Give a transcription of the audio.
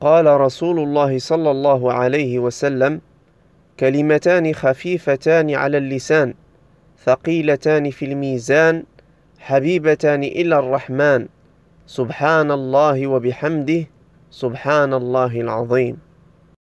قال رسول الله صلى الله عليه وسلم كلمتان خفيفتان على اللسان ثقيلتان في الميزان حبيبتان إلى الرحمن سبحان الله وبحمده سبحان الله العظيم